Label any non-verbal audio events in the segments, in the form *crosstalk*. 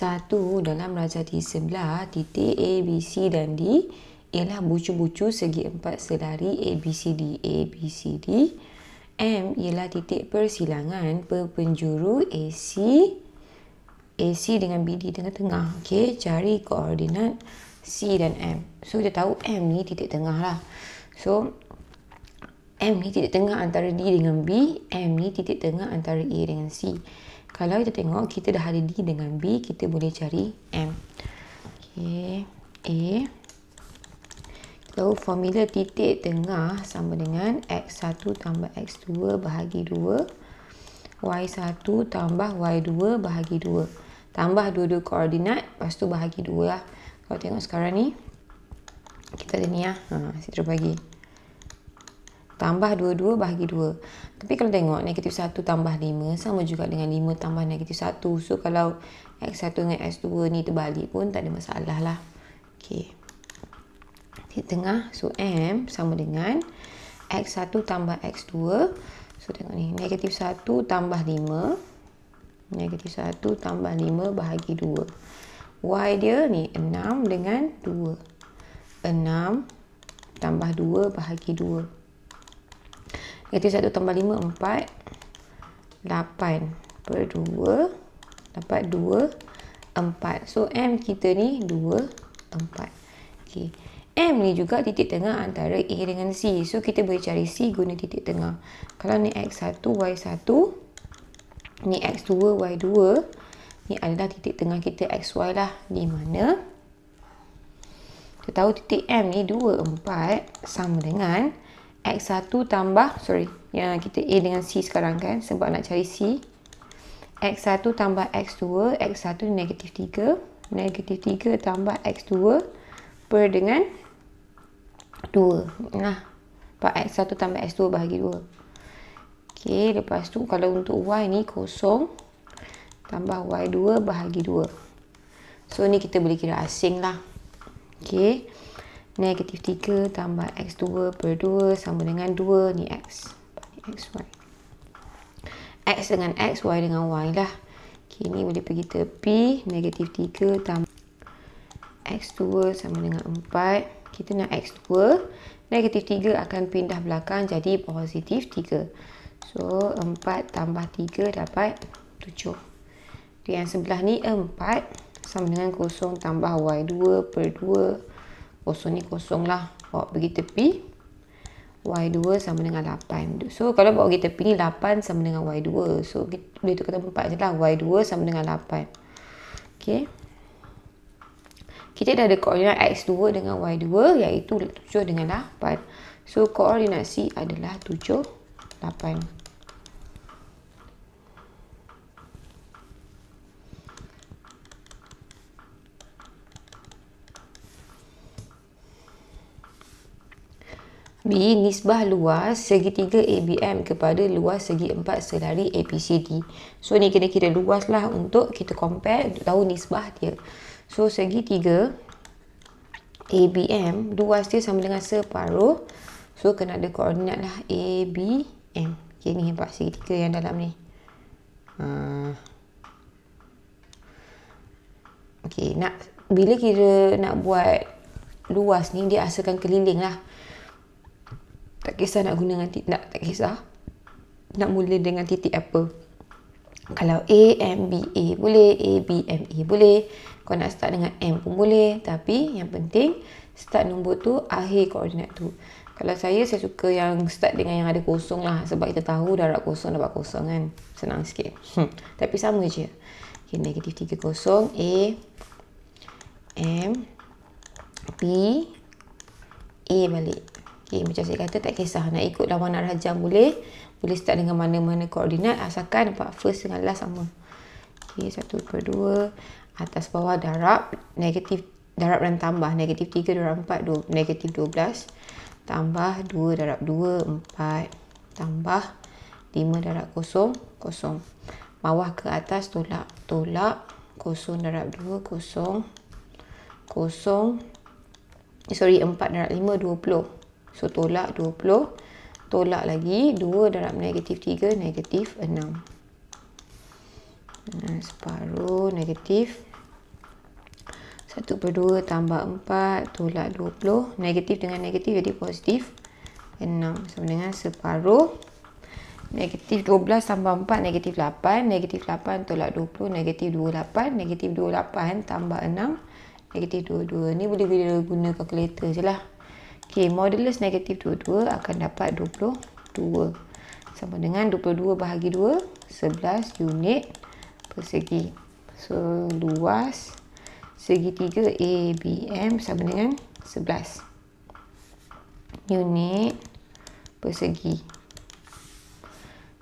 satu dalam rajah di sebelah titik A, B, C dan D ialah bucu-bucu segi empat selari A, B, C, D, A, B, C, D. M ialah titik persilangan perpenjuru AC, AC dengan BD tengah-tengah. Okey, cari koordinat C dan M. So, kita tahu M ni titik tengah lah. So, M ni titik tengah antara D dengan B, M ni titik tengah antara A dengan C kalau kita tengok kita dah ada D dengan B kita boleh cari M okay. A so formula titik tengah sama dengan X1 tambah X2 bahagi 2 Y1 tambah Y2 bahagi 2 tambah dua-dua koordinat lepas tu bahagi 2 lah kalau tengok sekarang ni kita ada ni lah ha, saya terbagi tambah 22 bahagi 2 tapi kalau tengok negatif 1 tambah 5 sama juga dengan 5 tambah negatif 1 so kalau x1 dengan x2 ni terbalik pun tak ada masalah lah ok di tengah so m sama dengan x1 tambah x2 so tengok ni negatif 1 tambah 5 negatif 1 tambah 5 bahagi 2 y dia ni 6 dengan 2 6 tambah 2 bahagi 2 Iaitu 1 tambah 5, 4 8 per 2 Dapat 2, 4 So M kita ni 2, 4 okay. M ni juga titik tengah antara A dengan C So kita boleh cari C guna titik tengah Kalau ni X1, Y1 Ni X2, Y2 Ni adalah titik tengah kita x y lah Di mana Kita tahu titik M ni 2, 4 Sama dengan 2 X1 tambah, sorry, ya, kita A dengan C sekarang kan, sebab nak cari C. X1 tambah X2, X1 negatif 3, negatif 3 tambah X2 per dengan 2. Nah, X1 tambah X2 bahagi 2. Okey, lepas tu kalau untuk Y ni kosong, tambah Y2 bahagi 2. So, ni kita boleh kira asing lah. Okey negatif 3 tambah x2 per 2 sama dengan 2 ni x x y x dengan x, y dengan y lah ok ni boleh pergi tepi negatif 3 tambah x2 sama dengan 4 kita nak x2 negatif 3 akan pindah belakang jadi positif 3 so 4 tambah 3 dapat 7 yang sebelah ni 4 sama dengan kosong tambah y2 per 2 kosong ni kosong lah. Bawa pergi tepi. Y2 sama dengan 8. So kalau bawa pergi tepi ni 8 sama dengan Y2. So kita boleh tukar tempat je lah. Y2 sama dengan 8. Okay. Kita dah ada koordinat X2 dengan Y2 iaitu 7 dengan 8. So koordinasi adalah 7, 8. B. Nisbah luas segitiga ABM kepada luas segi empat selari ABCD. So, ni kena kira luas lah untuk kita compare untuk tahu nisbah dia. So, segitiga ABM, luas dia sama dengan separuh. So, kena ada koordinat lah ABM. Okay, ni nampak segitiga yang dalam ni. Uh. Ha. Okay, nak, bila kira nak buat luas ni, dia asalkan keliling lah tak kisah nak guna nanti nak tak kisah nak mula dengan titik apa kalau A M B A boleh A B M E boleh kau nak start dengan M pun boleh tapi yang penting start nombor tu akhir koordinat tu kalau saya saya suka yang start dengan yang ada kosong lah sebab kita tahu darab kosong dapat kosong kan senang sikit hmm. tapi sama je okay, negatif 3 kosong A M B A balik Okay, macam saya kata tak kisah nak ikut lawan arah jam boleh. Boleh start dengan mana-mana koordinat asalkan dapat first dengan last sama. Okay, satu per dua. Atas bawah darab. Negatif darab dan tambah. Negatif tiga, darab empat, dua, negatif dua belas. Tambah dua darab dua, empat. Tambah lima darab kosong, kosong. Bawah ke atas tolak, tolak. Kosong darab dua, kosong. Kosong. Sorry, empat darab lima, dua puluh. So tolak 20, tolak lagi 2 darab negatif 3, negatif 6. Nah, separuh negatif 1 per 2 tambah 4, tolak 20, negatif dengan negatif jadi positif 6. Sama dengan separuh negatif 12 tambah 4, negatif 8, negatif 8 tolak 20, negatif 28, negatif 28 tambah 6, negatif 22. Ni boleh bila guna kalkulator je lah ok modulus negatif 22 akan dapat 22 sama dengan 22 bahagi 2 11 unit persegi so luas segitiga ABM sama dengan 11 unit persegi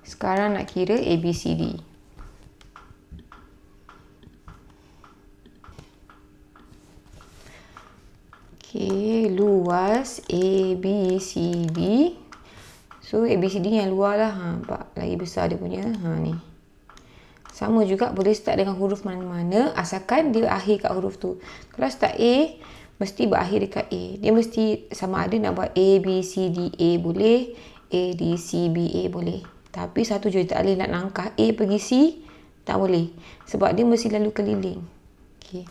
sekarang nak kira ABCD ABCD luas A, B, C, D So A, B, C, D yang luar lah ha, Nampak lagi besar dia punya ha, ni. Sama juga boleh start dengan huruf mana-mana Asalkan dia akhir kat huruf tu Kalau start A Mesti berakhir dekat A Dia mesti sama ada nak buat A, B, C, D, A boleh A, D, C, B, A boleh Tapi satu je tak boleh nak langkah A pergi C Tak boleh Sebab dia mesti lalu keliling Okay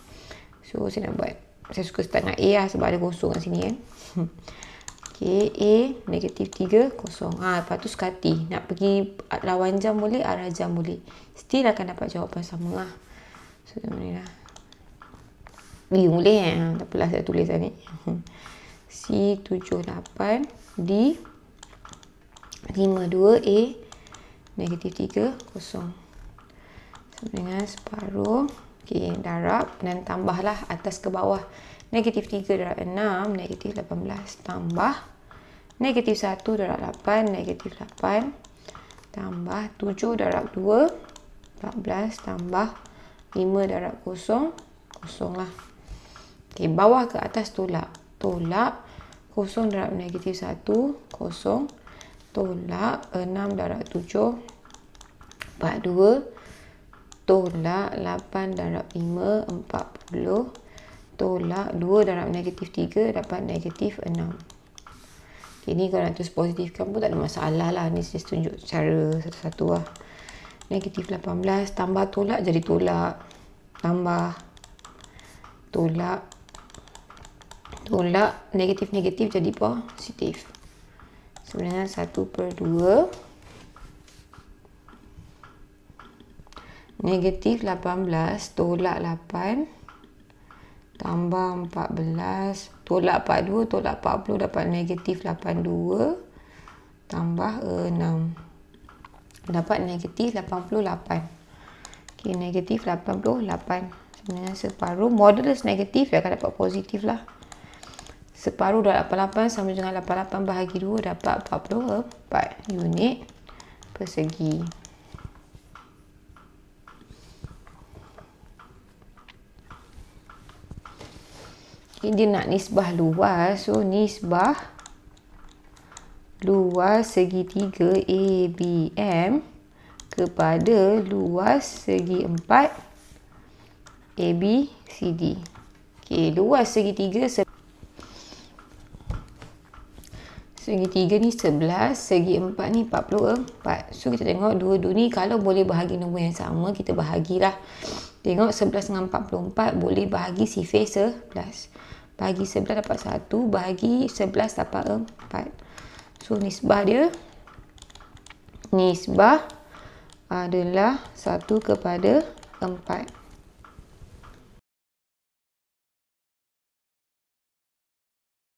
So saya nak buat saya suka setengah A lah sebab ada kosong kat sini kan. Okay, A negatif 3, kosong. Ha, lepas tu sekati. Nak pergi lawan jam boleh, arah jam boleh. Still akan dapat jawapan sama lah. So, macam ni lah. B boleh eh. Ah, tak apalah saya tulis lah ni. *laughs* C 78 D 52 A negatif 3, kosong. Sama dengan separuh Okey, darab dan tambahlah atas ke bawah. Negatif 3 darab 6, negatif 18. Tambah. Negatif 1 darab 8, negatif 8. Tambah 7 darab 2, 14. Tambah 5 darab kosong, 0 lah. Okey, bawah ke atas tolak. Tolak kosong darab negatif 1, kosong. Tolak 6 darab 7, 4, 2 tolak 8 darab 5 40 tolak 2 darab negatif 3 dapat negatif 6 okay, ni kalau nak tulis positifkan pun tak ada masalah lah ni saya tunjuk cara satu-satu lah negatif 18 tambah tolak jadi tolak tambah tolak tolak negatif-negatif jadi positif sebenarnya 1 per 2 Negatif 18 tolak 8 tambah 14 tolak 42 tolak 40 dapat negatif 82 tambah 6 dapat negatif 88 ok negatif 88 sebenarnya separuh modulus negatif dia akan dapat positif lah separuh 88 sama dengan 88 bahagi 2 dapat 44 unit persegi Okay, dia nak nisbah luas. So, nisbah luas segitiga ABM kepada luas segi empat ABCD. Okay, luas segitiga se segitiga ni 11, segi 4 ni 44. So kita tengok dua-dua ni kalau boleh bahagi nombor yang sama, kita bahagilah. Tengok 11 dengan 44 boleh bahagi sifir 11 bahagi 11 dapat 1 bahagi 11 dapat 4 so nisbah dia nisbah adalah 1 kepada 4